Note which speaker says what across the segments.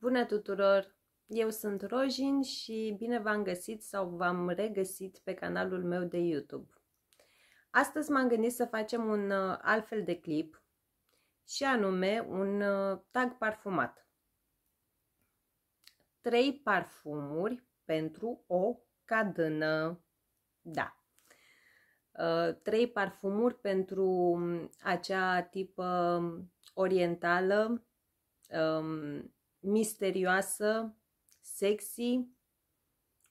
Speaker 1: Bună tuturor! Eu sunt Rojin și bine v-am găsit sau v-am regăsit pe canalul meu de YouTube. Astăzi m-am gândit să facem un uh, alt fel de clip și anume un uh, tag parfumat. 3 parfumuri pentru o cadână. Da. Uh, trei parfumuri pentru um, acea tipă orientală um, misterioasă, sexy,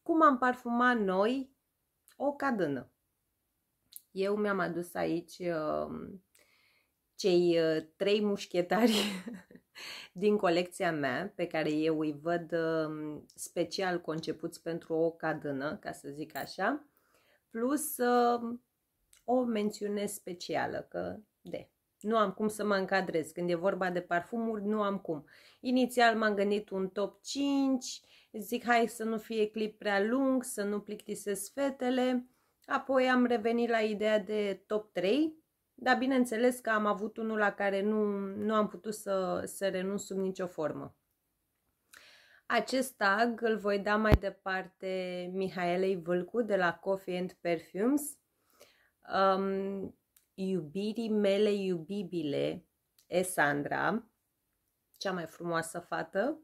Speaker 1: cum am parfumat noi o cadână. Eu mi-am adus aici um, cei uh, trei mușchetari din colecția mea, pe care eu îi văd um, special concepuți pentru o cadână, ca să zic așa, plus um, o mențiune specială, că de, nu am cum să mă încadrez. Când e vorba de parfumuri, nu am cum. Inițial m-am gândit un top 5, zic hai să nu fie clip prea lung, să nu plictisesc fetele. Apoi am revenit la ideea de top 3, dar bineînțeles că am avut unul la care nu, nu am putut să, să renunț sub nicio formă. Acest tag îl voi da mai departe Mihaelei Vâlcu de la Coffee and Perfumes. Um, iubirii mele iubibile, Esandra, cea mai frumoasă fată.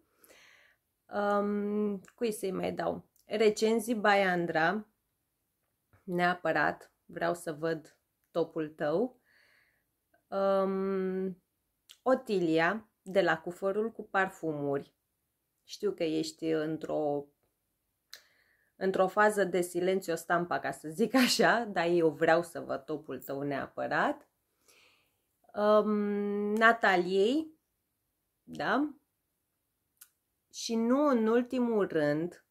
Speaker 1: Um, cui să-i mai dau? Recenzii Baiandra, neapărat, vreau să văd topul tău. Um, Otilia, de la cufărul cu parfumuri. Știu că ești într-o într-o fază de silențiu, stampa, ca să zic așa, dar eu vreau să văd topul tău neapărat. Um, Nataliei, da? Și nu în ultimul rând,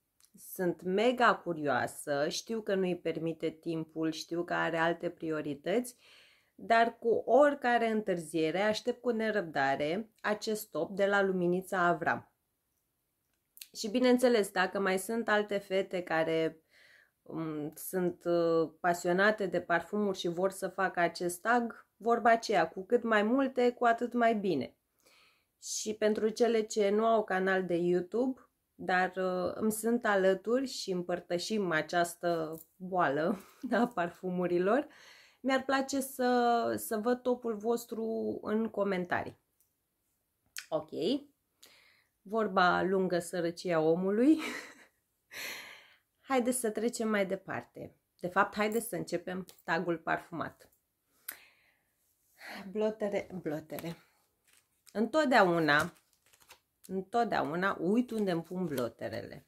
Speaker 1: sunt mega curioasă, știu că nu-i permite timpul, știu că are alte priorități, dar cu oricare întârziere aștept cu nerăbdare acest top de la Luminița Avram. Și bineînțeles, dacă mai sunt alte fete care um, sunt uh, pasionate de parfumuri și vor să facă acest tag, vorba aceea, cu cât mai multe, cu atât mai bine. Și pentru cele ce nu au canal de YouTube, dar uh, îmi sunt alături și împărtășim această boală a parfumurilor, mi-ar place să, să văd topul vostru în comentarii. Ok, vorba lungă sărăcia omului, haideți să trecem mai departe. De fapt, haideți să începem tagul parfumat. Blotere, blotere. Întotdeauna, întotdeauna uit unde îmi pun bloterele.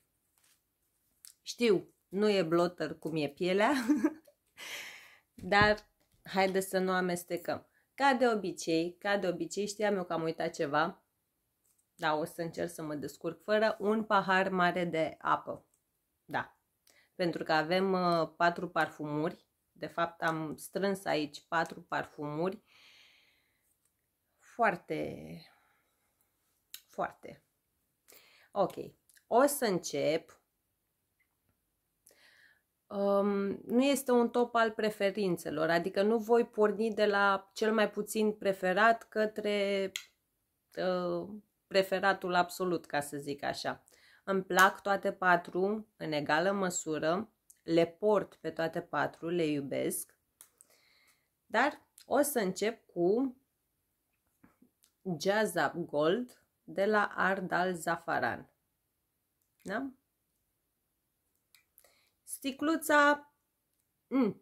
Speaker 1: Știu, nu e bloter cum e pielea, dar haideți să nu amestecăm. Ca de obicei, ca de obicei, știam eu că am uitat ceva, da, o să încerc să mă descurc fără un pahar mare de apă. Da. Pentru că avem uh, patru parfumuri. De fapt, am strâns aici patru parfumuri. Foarte, foarte. Ok. O să încep. Um, nu este un top al preferințelor, adică nu voi porni de la cel mai puțin preferat către uh, preferatul absolut, ca să zic așa. Îmi plac toate patru în egală măsură, le port pe toate patru, le iubesc, dar o să încep cu Jazz Up Gold de la Ardal Zafaran. Da? Sticluța mm,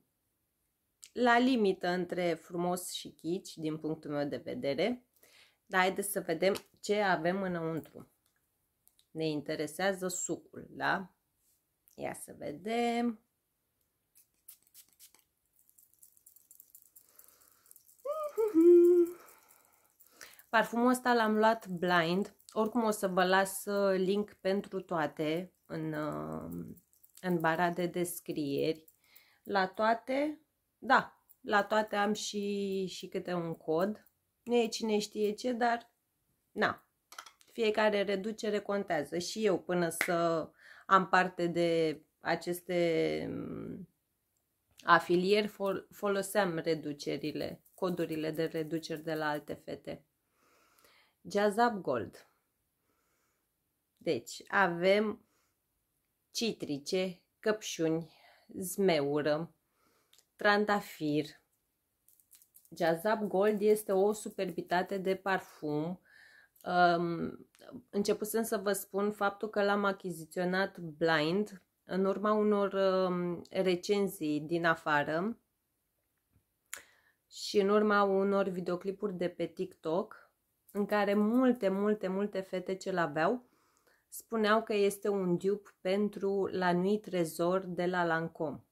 Speaker 1: la limită între frumos și chici, din punctul meu de vedere. Dar haideți să vedem ce avem înăuntru. Ne interesează sucul, da? Ia să vedem. Parfumul ăsta l-am luat blind. Oricum o să vă las uh, link pentru toate în, uh, în bara de descrieri. La toate, da, la toate am și, și câte un cod nu e cine știe ce, dar na, fiecare reducere contează. Și eu până să am parte de aceste mm, afilieri foloseam reducerile, codurile de reduceri de la alte fete. Up Gold. Deci, avem citrice, căpșuni, zmeură, trandafir, Jazab Gold este o superbitate de parfum. Um, începusem să vă spun faptul că l-am achiziționat blind în urma unor um, recenzii din afară și în urma unor videoclipuri de pe TikTok în care multe, multe, multe fete ce l-aveau spuneau că este un dupe pentru la nuit Trezor de la Lancome.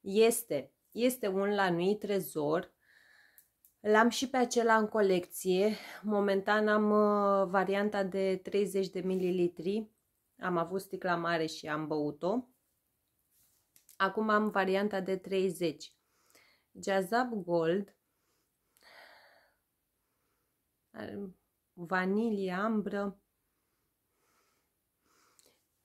Speaker 1: Este, este un la nuit Trezor L-am și pe acela în colecție. Momentan am uh, varianta de 30 de mililitri. Am avut sticla mare și am băut-o. Acum am varianta de 30. Jazab Gold. Vanilie, ambră.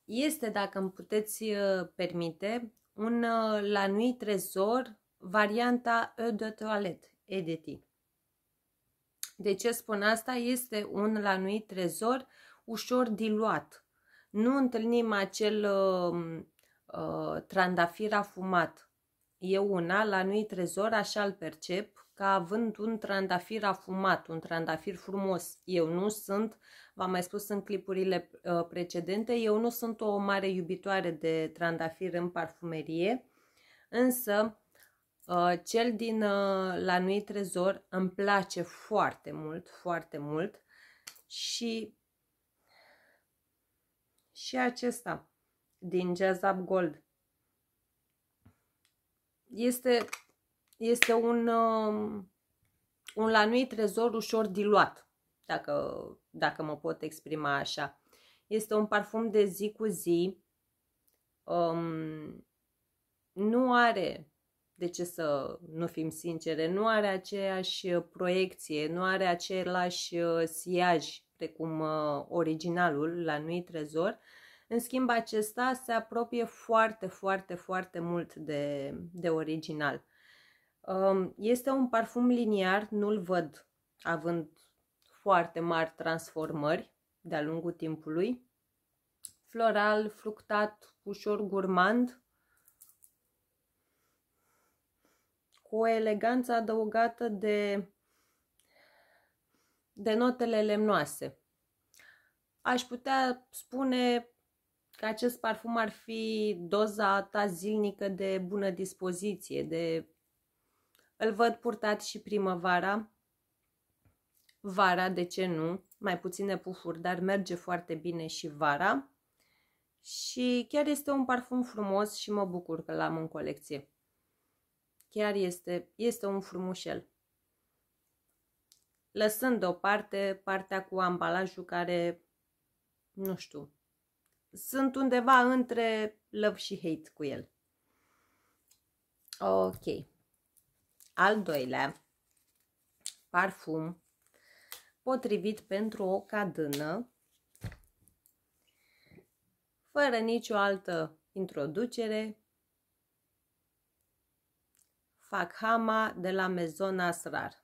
Speaker 1: Este, dacă îmi puteți uh, permite, un uh, lanui trezor varianta de toalet. EDT. De ce spun asta? Este un lanuit trezor ușor diluat. Nu întâlnim acel uh, uh, trandafir afumat. Eu una, lanuit trezor, așa îl percep, ca având un trandafir afumat, un trandafir frumos. Eu nu sunt, v-am mai spus în clipurile uh, precedente, eu nu sunt o mare iubitoare de trandafir în parfumerie, însă Uh, cel din uh, la Nui Trezor îmi place foarte mult, foarte mult și și acesta din Jazz Up Gold. Este, este un, um, un la lanui trezor ușor diluat, dacă, dacă mă pot exprima așa. Este un parfum de zi cu zi. Um, nu are de ce să nu fim sincere, nu are aceeași uh, proiecție, nu are același uh, siaj precum uh, originalul la Nui Trezor. În schimb, acesta se apropie foarte, foarte, foarte mult de, de original. Um, este un parfum liniar, nu-l văd având foarte mari transformări de-a lungul timpului. Floral, fructat, ușor gurmand, cu o eleganță adăugată de, de notele lemnoase. Aș putea spune că acest parfum ar fi doza ta zilnică de bună dispoziție, de îl văd purtat și primăvara, vara, de ce nu, mai puține pufuri, dar merge foarte bine și vara. Și chiar este un parfum frumos și mă bucur că l-am în colecție. Chiar este, este un frumușel. Lăsând deoparte partea cu ambalajul care, nu știu, sunt undeva între love și hate cu el. Ok. Al doilea parfum potrivit pentru o cadână fără nicio altă introducere fac hama de la Maison Asrar.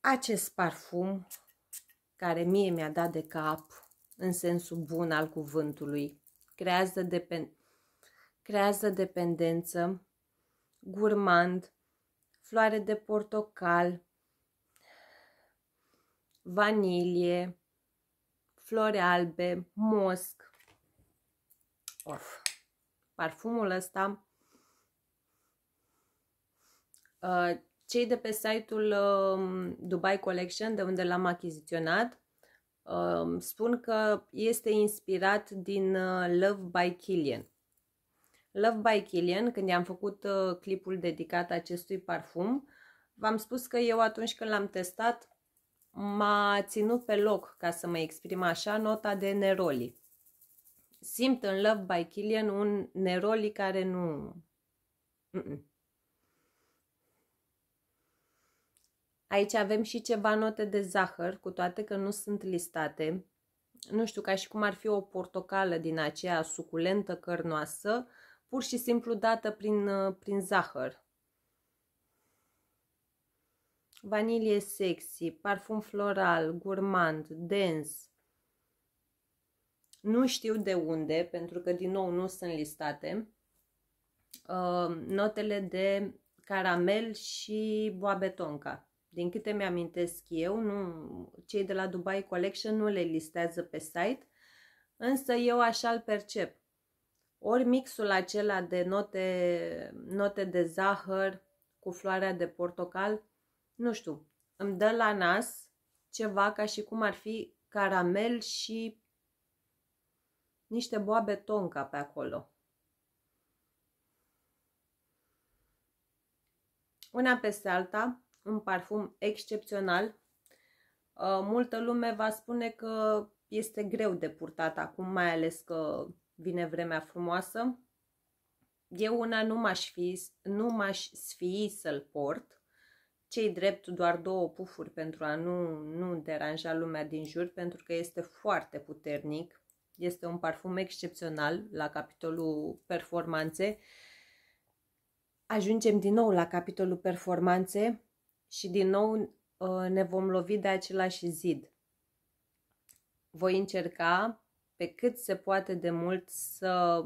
Speaker 1: Acest parfum, care mie mi-a dat de cap în sensul bun al cuvântului, creează, depend creează dependență, gurmand, floare de portocal, vanilie, flori albe, mosc. Of, parfumul ăsta Uh, cei de pe site-ul um, Dubai Collection, de unde l-am achiziționat, um, spun că este inspirat din uh, Love by Killian. Love by Killian, când i-am făcut uh, clipul dedicat acestui parfum, v-am spus că eu atunci când l-am testat m-a ținut pe loc, ca să mă exprim așa, nota de neroli. Simt în Love by Killian un neroli care nu... Mm -mm. Aici avem și ceva note de zahăr, cu toate că nu sunt listate. Nu știu, ca și cum ar fi o portocală din aceea suculentă, cărnoasă, pur și simplu dată prin, uh, prin zahăr. Vanilie sexy, parfum floral, gurmand, dens. Nu știu de unde, pentru că din nou nu sunt listate. Uh, notele de caramel și boabetonca. Din câte mi-amintesc eu, nu, cei de la Dubai Collection nu le listează pe site, însă eu așa îl percep. Ori mixul acela de note, note de zahăr cu floarea de portocal, nu știu, îmi dă la nas ceva ca și cum ar fi caramel și niște boabe tonca pe acolo. Una peste alta, un parfum excepțional. Uh, multă lume va spune că este greu de purtat acum, mai ales că vine vremea frumoasă. Eu una nu m-aș fi, nu sfii să-l port, cei drept doar două pufuri pentru a nu, nu deranja lumea din jur, pentru că este foarte puternic. Este un parfum excepțional la capitolul performanțe. Ajungem din nou la capitolul performanțe și din nou ă, ne vom lovi de același zid. Voi încerca pe cât se poate de mult să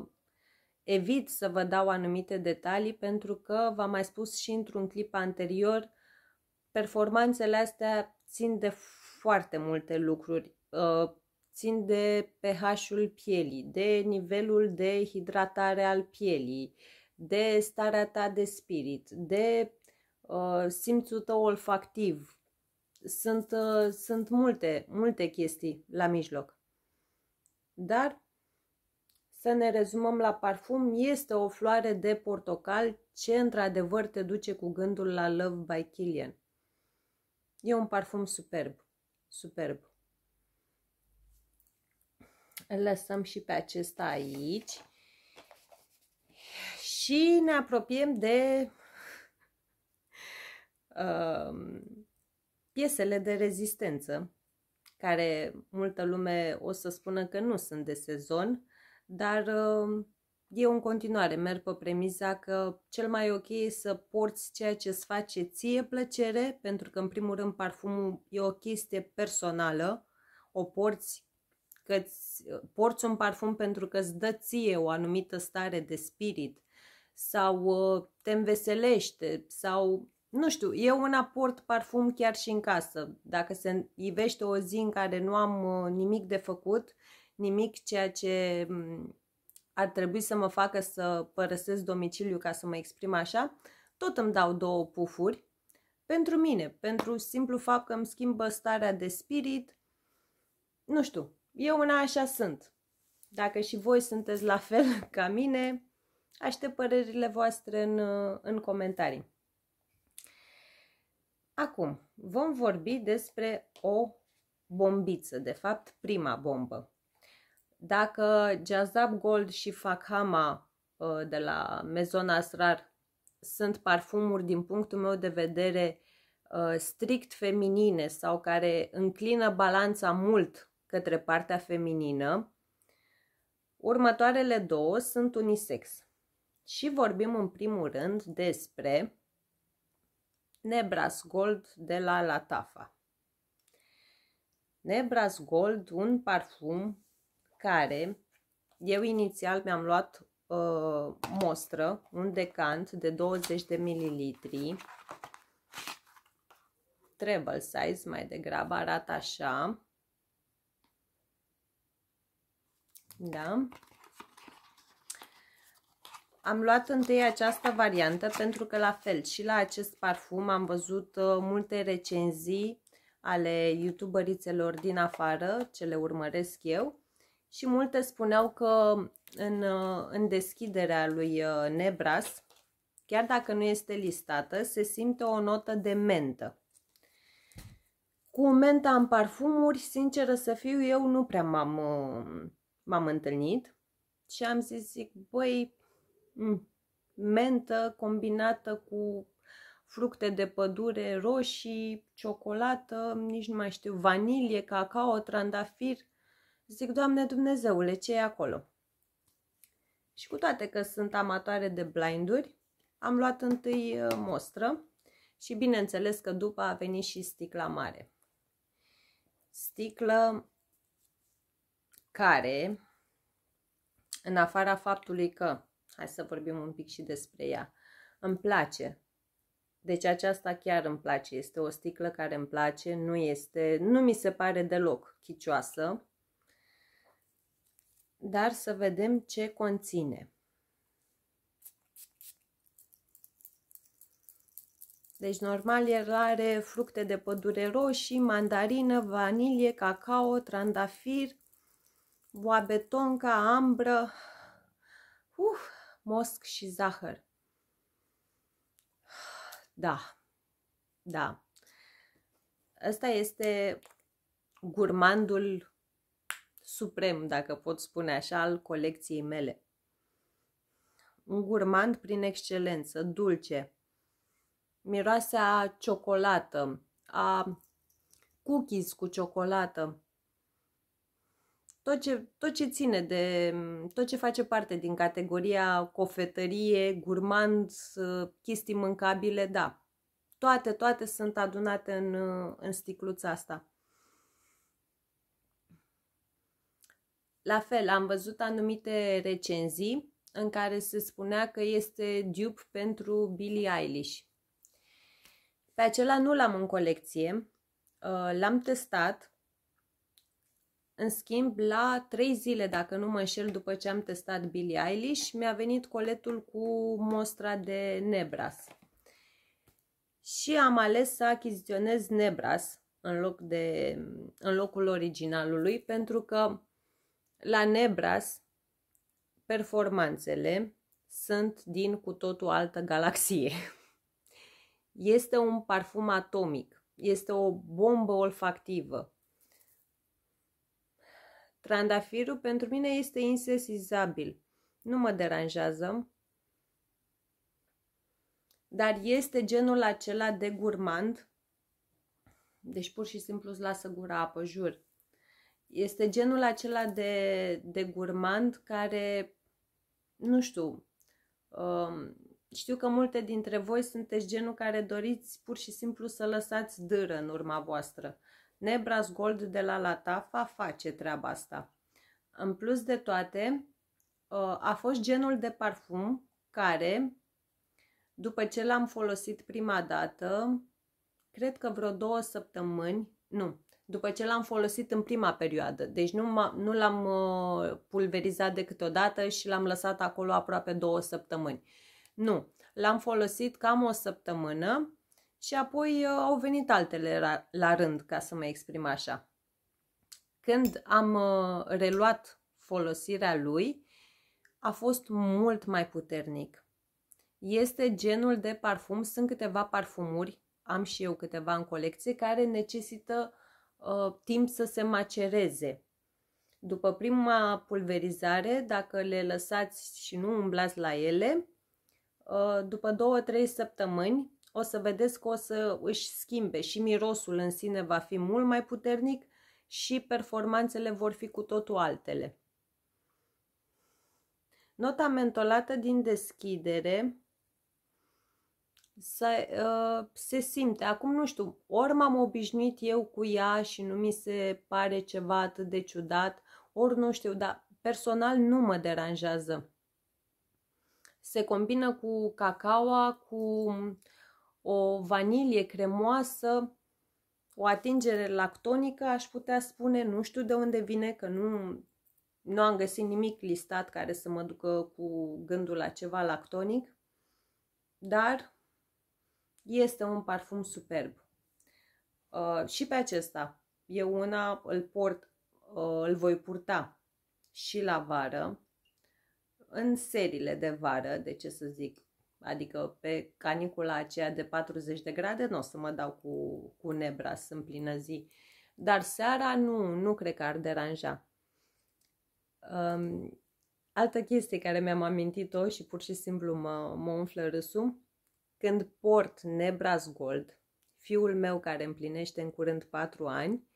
Speaker 1: evit să vă dau anumite detalii pentru că v-am mai spus și într-un clip anterior, performanțele astea țin de foarte multe lucruri. Ă, țin de pH-ul pielii, de nivelul de hidratare al pielii, de starea ta de spirit, de Uh, simțul tău olfactiv. Sunt, uh, sunt multe, multe chestii la mijloc. Dar să ne rezumăm la parfum, este o floare de portocal ce într-adevăr te duce cu gândul la Love by Killian. E un parfum superb, superb. Îl lăsăm și pe acesta aici. Și ne apropiem de Um, piesele de rezistență, care multă lume o să spună că nu sunt de sezon, dar uh, eu în continuare merg pe premiza că cel mai ok e să porți ceea ce îți face ție plăcere, pentru că în primul rând parfumul e o chestie personală, o porți că porți un parfum pentru că îți dă ție o anumită stare de spirit sau uh, te înveselește sau nu știu, eu un aport parfum chiar și în casă. Dacă se ivește o zi în care nu am uh, nimic de făcut, nimic ceea ce mm, ar trebui să mă facă să părăsesc domiciliu ca să mă exprim așa, tot îmi dau două pufuri pentru mine, pentru simplu fapt că îmi schimbă starea de spirit. Nu știu, eu una așa sunt. Dacă și voi sunteți la fel ca mine, aștept părerile voastre în, uh, în comentarii. Acum, vom vorbi despre o bombiță, de fapt prima bombă. Dacă Jazab Gold și Fakhama uh, de la Maison Asrar sunt parfumuri din punctul meu de vedere uh, strict feminine sau care înclină balanța mult către partea feminină, următoarele două sunt unisex. Și vorbim în primul rând despre Nebras Gold de la Latafa. Nebras Gold, un parfum care eu inițial mi-am luat uh, mostră, un decant de 20 de mililitri, treble size mai degrabă, arată așa, da? Am luat întâi această variantă pentru că la fel și la acest parfum am văzut uh, multe recenzii ale youtuberițelor din afară, ce le urmăresc eu, și multe spuneau că în, uh, în deschiderea lui uh, Nebras, chiar dacă nu este listată, se simte o notă de mentă. Cu menta în parfumuri, sinceră să fiu, eu nu prea m-am întâlnit și am zis, zic, băi, mentă combinată cu fructe de pădure, roșii, ciocolată, nici nu mai știu, vanilie, cacao, trandafir. Zic, Doamne Dumnezeule, ce e acolo? Și cu toate că sunt amatoare de blinduri, am luat întâi uh, mostră și bineînțeles că după a venit și sticla mare. Sticlă care, în afara faptului că Hai să vorbim un pic și despre ea. Îmi place. Deci aceasta chiar îmi place. Este o sticlă care îmi place. Nu, este, nu mi se pare deloc chicioasă. Dar să vedem ce conține. Deci normal el are fructe de pădure roșii, mandarină, vanilie, cacao, trandafir, boabetonca, ambră. Uf, mosc și zahăr. Da, da. Ăsta este gurmandul suprem, dacă pot spune așa, al colecției mele. Un gurmand prin excelență, dulce. Miroase a ciocolată, a cookies cu ciocolată, tot ce, tot ce ține de, tot ce face parte din categoria cofetărie, gurmand, ă, chestii mâncabile, da. Toate, toate sunt adunate în, ă, în sticluța asta. La fel, am văzut anumite recenzii în care se spunea că este dupe pentru Billie Eilish. Pe acela nu l-am în colecție, ă, l-am testat, în schimb, la 3 zile, dacă nu mă înșel, după ce am testat Billie Eilish, mi-a venit coletul cu mostra de Nebras. Și am ales să achiziționez Nebras în, loc de, în locul originalului, pentru că la Nebras performanțele sunt din cu totul altă galaxie. Este un parfum atomic, este o bombă olfactivă Trandafirul pentru mine este insesizabil. Nu mă deranjează. Dar este genul acela de gurmand. Deci pur și simplu îți lasă gura apă, jur. Este genul acela de, de gurmand care, nu știu, um, știu că multe dintre voi sunteți genul care doriți pur și simplu să lăsați dâră în urma voastră. Nebras Gold de la Latafa face treaba asta. În plus de toate, ă, a fost genul de parfum care, după ce l-am folosit prima dată, cred că vreo două săptămâni, nu, după ce l-am folosit în prima perioadă. Deci nu, nu l-am ă, pulverizat decât o dată și l-am lăsat acolo aproape două săptămâni. Nu, l-am folosit cam o săptămână și apoi uh, au venit altele la, la rând, ca să mă exprim așa. Când am uh, reluat folosirea lui, a fost mult mai puternic. Este genul de parfum, sunt câteva parfumuri, am și eu câteva în colecție, care necesită uh, timp să se macereze. După prima pulverizare, dacă le lăsați și nu umblați la ele, uh, după 2-3 săptămâni o să vedeți că o să își schimbe și mirosul în sine va fi mult mai puternic și performanțele vor fi cu totul altele. Nota mentolată din deschidere se, uh, se simte. Acum nu știu, ori m-am obișnuit eu cu ea și nu mi se pare ceva atât de ciudat, ori nu știu, dar personal nu mă deranjează. Se combină cu cacaoa, cu o vanilie cremoasă, o atingere lactonică, aș putea spune, nu știu de unde vine, că nu, nu am găsit nimic listat care să mă ducă cu gândul la ceva lactonic, dar este un parfum superb. Uh, și pe acesta, eu una îl port, uh, îl voi purta și la vară, în serile de vară, de ce să zic, Adică pe canicula aceea de 40 de grade nu o să mă dau cu, cu nebra în plină zi. Dar seara nu, nu cred că ar deranja. Um, altă chestie care mi-am amintit-o și pur și simplu mă, mă umflă râsul, când port nebras gold, fiul meu care împlinește în curând 4 ani,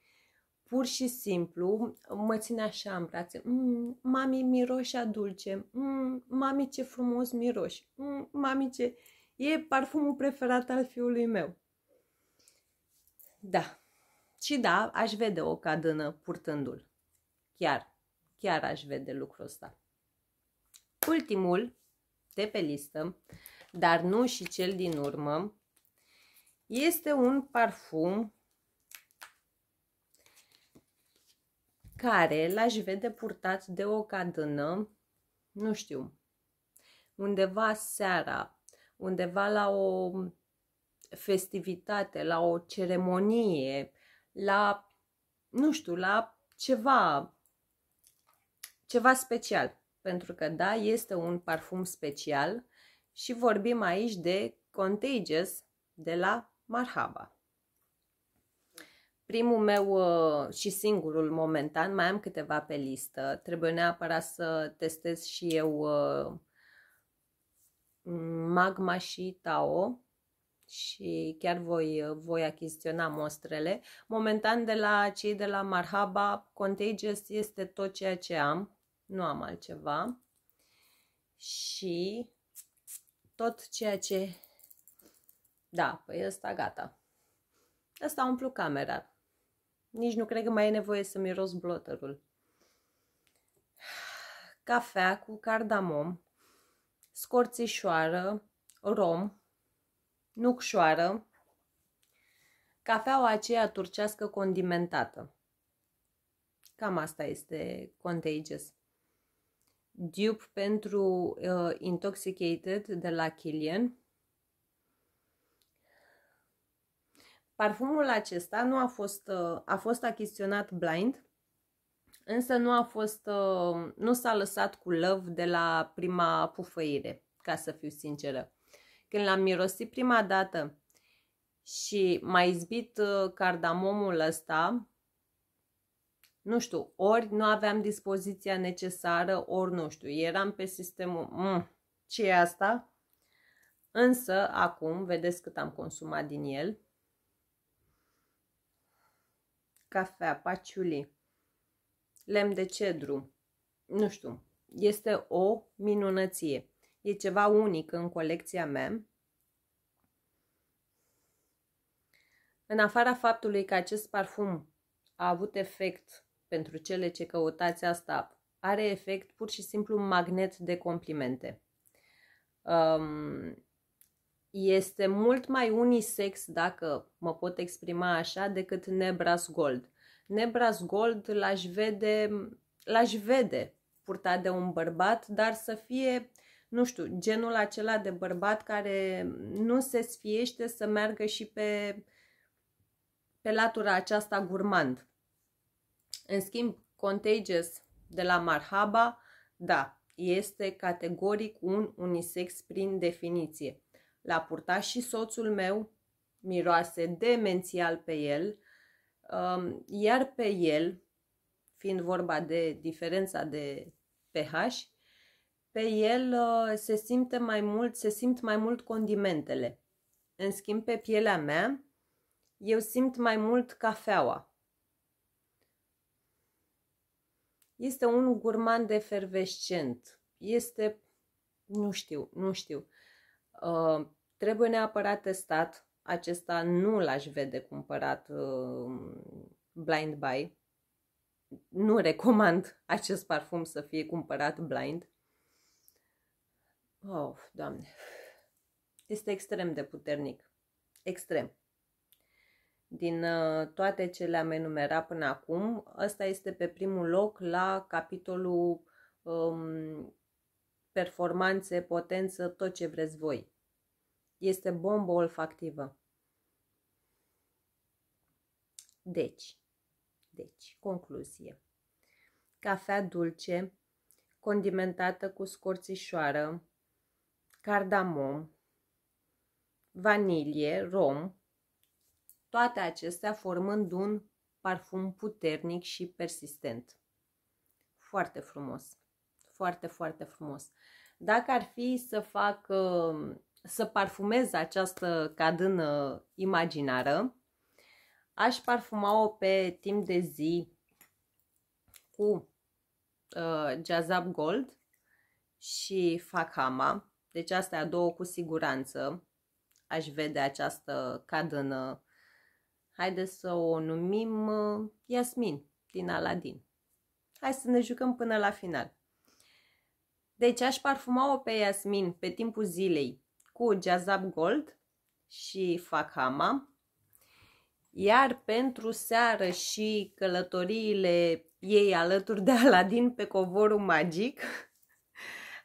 Speaker 1: pur și simplu mă ține așa în brațe. Mm, mami, a dulce. Mm, mami, ce frumos miroși. Mm, mami, ce... E parfumul preferat al fiului meu. Da. Și da, aș vede o cadână purtându-l. Chiar, chiar aș vede lucrul ăsta. Ultimul de pe listă, dar nu și cel din urmă, este un parfum care l-aș vede purtat de o cadână, nu știu, undeva seara, undeva la o festivitate, la o ceremonie, la, nu știu, la ceva, ceva special. Pentru că, da, este un parfum special și vorbim aici de Contagious de la Marhaba primul meu uh, și singurul momentan, mai am câteva pe listă. Trebuie neapărat să testez și eu uh, Magma și Tao și chiar voi, voi achiziționa mostrele. Momentan de la cei de la Marhaba, Contagious este tot ceea ce am, nu am altceva. Și tot ceea ce... Da, păi ăsta gata. Ăsta umplu camera. Nici nu cred că mai e nevoie să miros blotărul. Cafea cu cardamom, scorțișoară, rom, nucșoară, cafeaua aceea turcească condimentată. Cam asta este contagious. Dupe pentru uh, Intoxicated de la Killian Parfumul acesta nu a fost, uh, a fost achiziționat blind, însă nu a fost, uh, nu s-a lăsat cu love de la prima pufăire, ca să fiu sinceră. Când l-am mirosit prima dată și m-a izbit uh, cardamomul ăsta, nu știu, ori nu aveam dispoziția necesară, ori nu știu, eram pe sistemul, mm, ce e asta? Însă, acum, vedeți cât am consumat din el, cafea, paciuli, lemn de cedru, nu știu, este o minunăție. E ceva unic în colecția mea. În afara faptului că acest parfum a avut efect pentru cele ce căutați asta, are efect pur și simplu magnet de complimente. Um, este mult mai unisex, dacă mă pot exprima așa, decât Nebras Gold. Nebras Gold l-aș vede, l-aș vede purtat de un bărbat, dar să fie, nu știu, genul acela de bărbat care nu se sfiește să meargă și pe, pe latura aceasta gurmand. În schimb, Contagious de la Marhaba, da, este categoric un unisex prin definiție. L-a purtat și soțul meu, miroase demențial pe el, um, iar pe el, fiind vorba de diferența de pH, pe el uh, se simte mai mult, se simt mai mult condimentele. În schimb, pe pielea mea, eu simt mai mult cafeaua. Este un gurman de fervescent. Este, nu știu, nu știu. Uh, trebuie neapărat testat. Acesta nu l-aș vede cumpărat uh, blind buy. Nu recomand acest parfum să fie cumpărat blind. Oh, doamne. Este extrem de puternic. Extrem. Din uh, toate ce le-am enumerat până acum, ăsta este pe primul loc la capitolul um, performanțe, potență, tot ce vreți voi. Este bombă olfactivă. Deci, deci, concluzie. Cafea dulce, condimentată cu scorțișoară, cardamom, vanilie, rom, toate acestea formând un parfum puternic și persistent. Foarte frumos! foarte, foarte frumos. Dacă ar fi să fac, uh, să parfumez această cadână imaginară, aș parfuma-o pe timp de zi cu uh, Jazab Gold și Fakama. Deci astea două cu siguranță aș vede această cadână. Haideți să o numim uh, Yasmin din Aladin. Hai să ne jucăm până la final. Deci aș parfuma-o pe Yasmin pe timpul zilei cu Jazab Gold și Fakama, Iar pentru seară și călătoriile ei alături de Aladin pe covorul magic,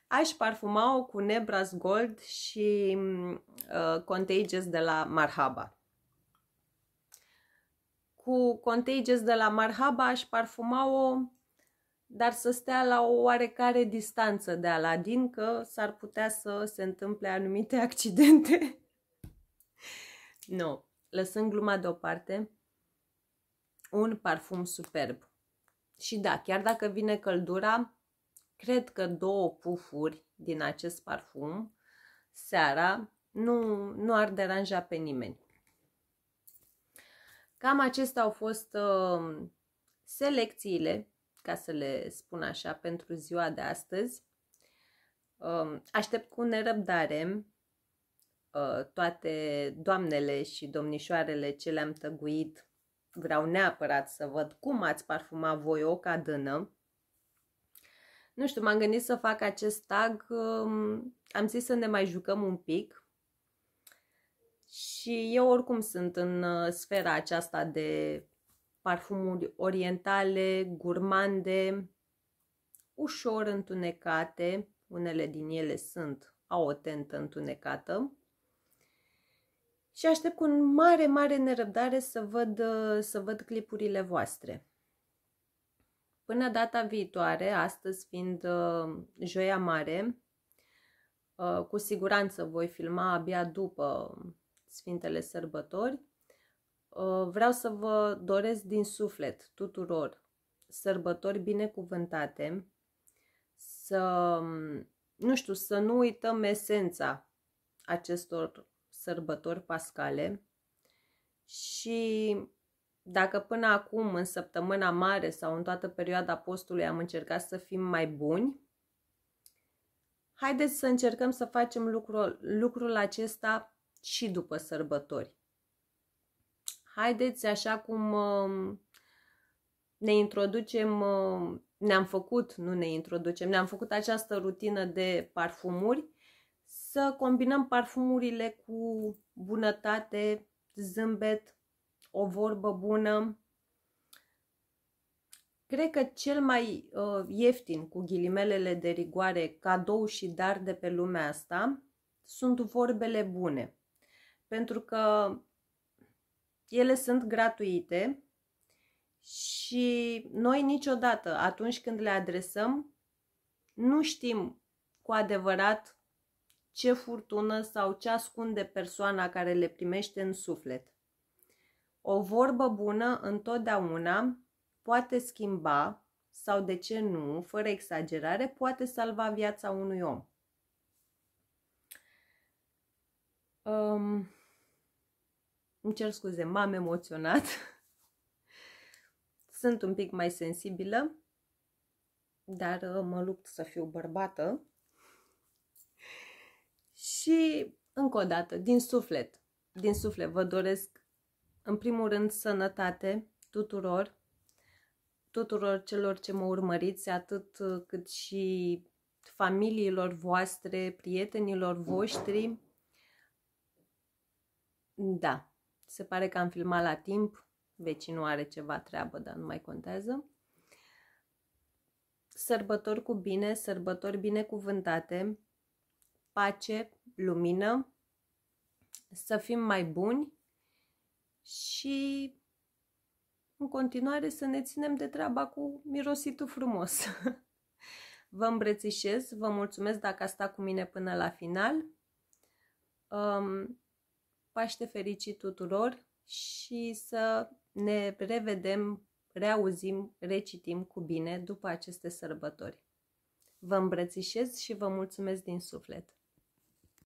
Speaker 1: aș parfuma-o cu Nebras Gold și uh, Contagious de la Marhaba. Cu Contagious de la Marhaba aș parfuma-o dar să stea la o oarecare distanță de Aladin, că s-ar putea să se întâmple anumite accidente. nu, no. lăsând gluma deoparte, un parfum superb. Și da, chiar dacă vine căldura, cred că două pufuri din acest parfum seara nu, nu ar deranja pe nimeni. Cam acestea au fost uh, selecțiile ca să le spun așa, pentru ziua de astăzi. Um, aștept cu nerăbdare uh, toate doamnele și domnișoarele ce le-am tăguit. Vreau neapărat să văd cum ați parfuma voi o cadână. Nu știu, m-am gândit să fac acest tag, um, am zis să ne mai jucăm un pic, și eu oricum sunt în uh, sfera aceasta de parfumuri orientale, gurmande, ușor întunecate, unele din ele sunt, au o tentă întunecată. Și aștept cu mare, mare nerăbdare să văd, să văd clipurile voastre. Până data viitoare, astăzi fiind uh, joia mare, uh, cu siguranță voi filma abia după Sfintele Sărbători, Uh, vreau să vă doresc din suflet tuturor sărbători binecuvântate, să, um, nu știu, să nu uităm esența acestor sărbători pascale și dacă până acum, în săptămâna mare sau în toată perioada postului, am încercat să fim mai buni, haideți să încercăm să facem lucrul, lucrul acesta și după sărbători haideți așa cum um, ne introducem, um, ne-am făcut, nu ne introducem, ne-am făcut această rutină de parfumuri, să combinăm parfumurile cu bunătate, zâmbet, o vorbă bună. Cred că cel mai uh, ieftin, cu ghilimelele de rigoare, cadou și dar de pe lumea asta, sunt vorbele bune. Pentru că ele sunt gratuite și noi niciodată, atunci când le adresăm, nu știm cu adevărat ce furtună sau ce ascunde persoana care le primește în suflet. O vorbă bună întotdeauna poate schimba sau de ce nu, fără exagerare, poate salva viața unui om. Um, îmi cer scuze, m-am emoționat. Sunt un pic mai sensibilă, dar uh, mă lupt să fiu bărbată. Și, încă o dată, din suflet, din suflet vă doresc, în primul rând, sănătate tuturor, tuturor celor ce mă urmăriți, atât uh, cât și familiilor voastre, prietenilor voștri. Da, se pare că am filmat la timp. Vecinul are ceva treabă, dar nu mai contează. Sărbători cu bine, sărbători binecuvântate, pace, lumină, să fim mai buni și în continuare să ne ținem de treaba cu mirositul frumos. Vă îmbrățișez, vă mulțumesc dacă a stat cu mine până la final. Um, Paște fericit tuturor și să ne revedem, reauzim, recitim cu bine după aceste sărbători. Vă îmbrățișez și vă mulțumesc din suflet!